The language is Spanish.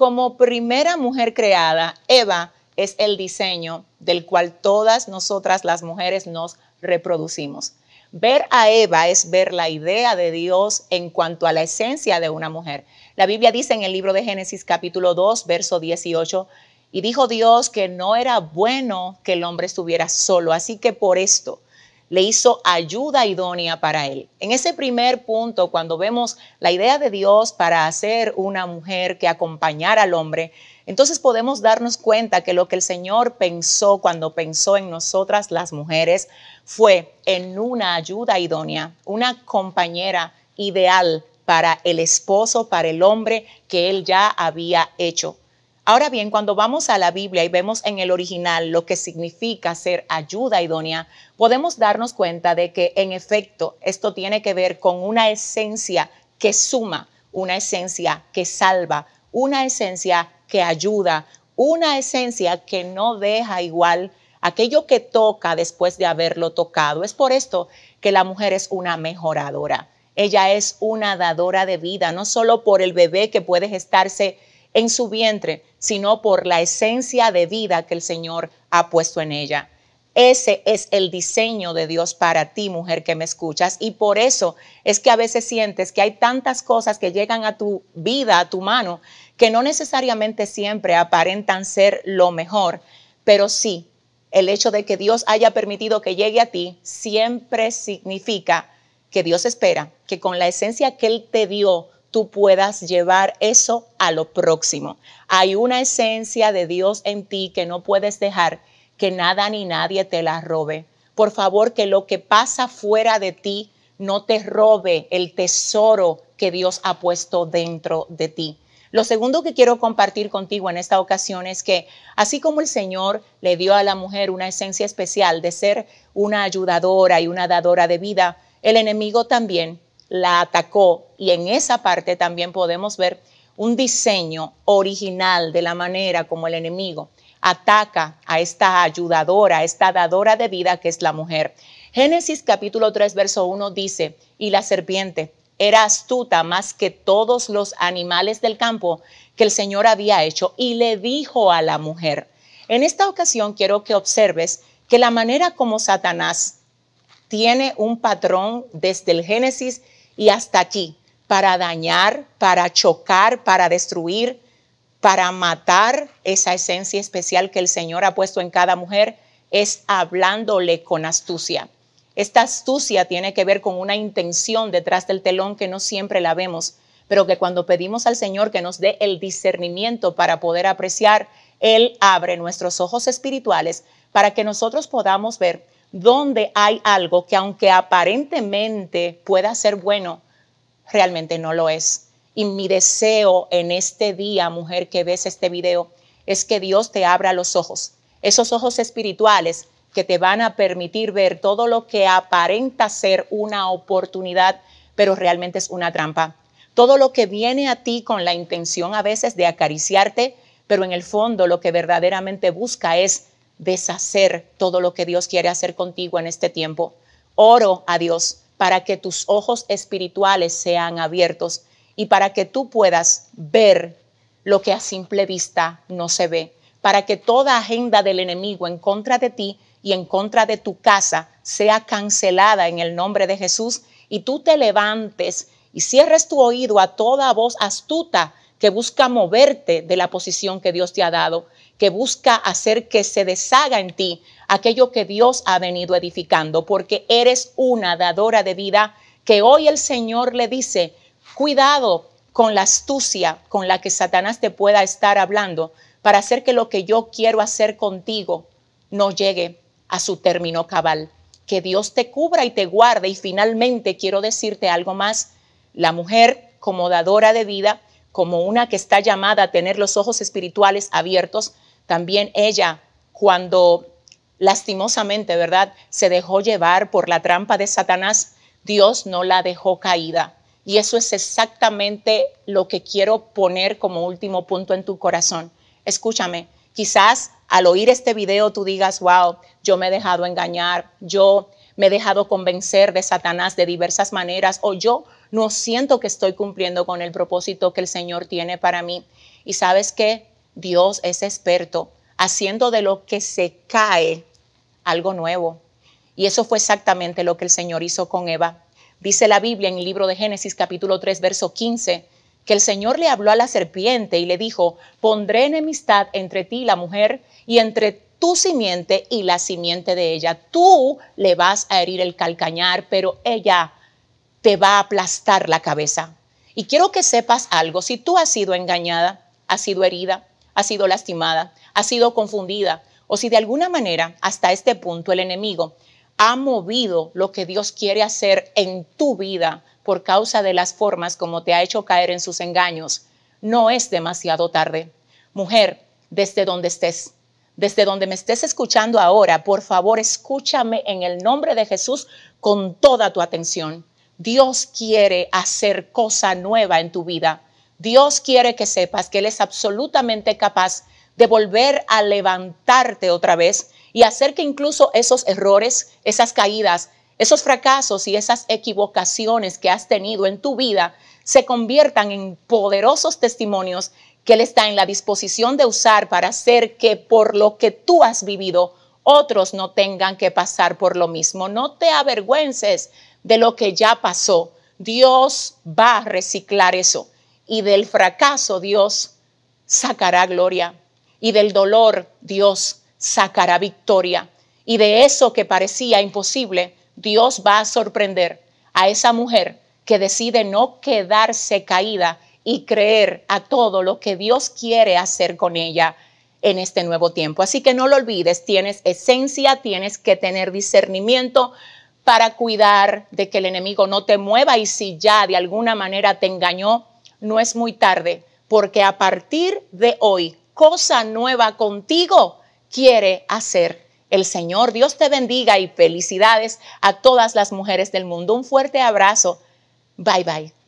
Como primera mujer creada, Eva es el diseño del cual todas nosotras las mujeres nos reproducimos. Ver a Eva es ver la idea de Dios en cuanto a la esencia de una mujer. La Biblia dice en el libro de Génesis capítulo 2, verso 18, y dijo Dios que no era bueno que el hombre estuviera solo, así que por esto le hizo ayuda idónea para él. En ese primer punto, cuando vemos la idea de Dios para hacer una mujer que acompañara al hombre, entonces podemos darnos cuenta que lo que el Señor pensó cuando pensó en nosotras las mujeres fue en una ayuda idónea, una compañera ideal para el esposo, para el hombre que él ya había hecho. Ahora bien, cuando vamos a la Biblia y vemos en el original lo que significa ser ayuda idónea, podemos darnos cuenta de que en efecto esto tiene que ver con una esencia que suma, una esencia que salva, una esencia que ayuda, una esencia que no deja igual aquello que toca después de haberlo tocado. Es por esto que la mujer es una mejoradora. Ella es una dadora de vida, no solo por el bebé que puede gestarse en su vientre, sino por la esencia de vida que el Señor ha puesto en ella. Ese es el diseño de Dios para ti, mujer que me escuchas. Y por eso es que a veces sientes que hay tantas cosas que llegan a tu vida, a tu mano, que no necesariamente siempre aparentan ser lo mejor, pero sí, el hecho de que Dios haya permitido que llegue a ti siempre significa que Dios espera que con la esencia que Él te dio, tú puedas llevar eso a lo próximo. Hay una esencia de Dios en ti que no puedes dejar que nada ni nadie te la robe. Por favor, que lo que pasa fuera de ti no te robe el tesoro que Dios ha puesto dentro de ti. Lo segundo que quiero compartir contigo en esta ocasión es que así como el Señor le dio a la mujer una esencia especial de ser una ayudadora y una dadora de vida, el enemigo también la atacó y en esa parte también podemos ver un diseño original de la manera como el enemigo ataca a esta ayudadora, a esta dadora de vida que es la mujer. Génesis capítulo 3, verso 1 dice, y la serpiente era astuta más que todos los animales del campo que el Señor había hecho y le dijo a la mujer. En esta ocasión quiero que observes que la manera como Satanás tiene un patrón desde el Génesis y hasta aquí, para dañar, para chocar, para destruir, para matar esa esencia especial que el Señor ha puesto en cada mujer, es hablándole con astucia. Esta astucia tiene que ver con una intención detrás del telón que no siempre la vemos, pero que cuando pedimos al Señor que nos dé el discernimiento para poder apreciar, Él abre nuestros ojos espirituales para que nosotros podamos ver donde hay algo que aunque aparentemente pueda ser bueno, realmente no lo es. Y mi deseo en este día, mujer que ves este video, es que Dios te abra los ojos, esos ojos espirituales que te van a permitir ver todo lo que aparenta ser una oportunidad, pero realmente es una trampa. Todo lo que viene a ti con la intención a veces de acariciarte, pero en el fondo lo que verdaderamente busca es deshacer todo lo que Dios quiere hacer contigo en este tiempo. Oro a Dios para que tus ojos espirituales sean abiertos y para que tú puedas ver lo que a simple vista no se ve, para que toda agenda del enemigo en contra de ti y en contra de tu casa sea cancelada en el nombre de Jesús y tú te levantes y cierres tu oído a toda voz astuta que busca moverte de la posición que Dios te ha dado, que busca hacer que se deshaga en ti aquello que Dios ha venido edificando, porque eres una dadora de vida que hoy el Señor le dice, cuidado con la astucia con la que Satanás te pueda estar hablando para hacer que lo que yo quiero hacer contigo no llegue a su término cabal. Que Dios te cubra y te guarde. Y finalmente quiero decirte algo más. La mujer, como dadora de vida, como una que está llamada a tener los ojos espirituales abiertos, también ella, cuando lastimosamente, ¿verdad?, se dejó llevar por la trampa de Satanás, Dios no la dejó caída. Y eso es exactamente lo que quiero poner como último punto en tu corazón. Escúchame, quizás al oír este video tú digas, wow, yo me he dejado engañar, yo me he dejado convencer de Satanás de diversas maneras, o yo no siento que estoy cumpliendo con el propósito que el Señor tiene para mí. Y sabes que Dios es experto haciendo de lo que se cae algo nuevo. Y eso fue exactamente lo que el Señor hizo con Eva. Dice la Biblia en el libro de Génesis capítulo 3, verso 15, que el Señor le habló a la serpiente y le dijo, pondré enemistad entre ti y la mujer y entre tu simiente y la simiente de ella. Tú le vas a herir el calcañar, pero ella te va a aplastar la cabeza. Y quiero que sepas algo, si tú has sido engañada, has sido herida, has sido lastimada, has sido confundida, o si de alguna manera hasta este punto el enemigo ha movido lo que Dios quiere hacer en tu vida por causa de las formas como te ha hecho caer en sus engaños, no es demasiado tarde. Mujer, desde donde estés, desde donde me estés escuchando ahora, por favor escúchame en el nombre de Jesús con toda tu atención. Dios quiere hacer cosa nueva en tu vida. Dios quiere que sepas que Él es absolutamente capaz de volver a levantarte otra vez y hacer que incluso esos errores, esas caídas, esos fracasos y esas equivocaciones que has tenido en tu vida se conviertan en poderosos testimonios que Él está en la disposición de usar para hacer que por lo que tú has vivido, otros no tengan que pasar por lo mismo. No te avergüences de lo que ya pasó. Dios va a reciclar eso. Y del fracaso Dios sacará gloria. Y del dolor Dios sacará victoria. Y de eso que parecía imposible, Dios va a sorprender a esa mujer que decide no quedarse caída y creer a todo lo que Dios quiere hacer con ella en este nuevo tiempo. Así que no lo olvides, tienes esencia, tienes que tener discernimiento, para cuidar de que el enemigo no te mueva y si ya de alguna manera te engañó, no es muy tarde, porque a partir de hoy, cosa nueva contigo quiere hacer el Señor. Dios te bendiga y felicidades a todas las mujeres del mundo. Un fuerte abrazo. Bye bye.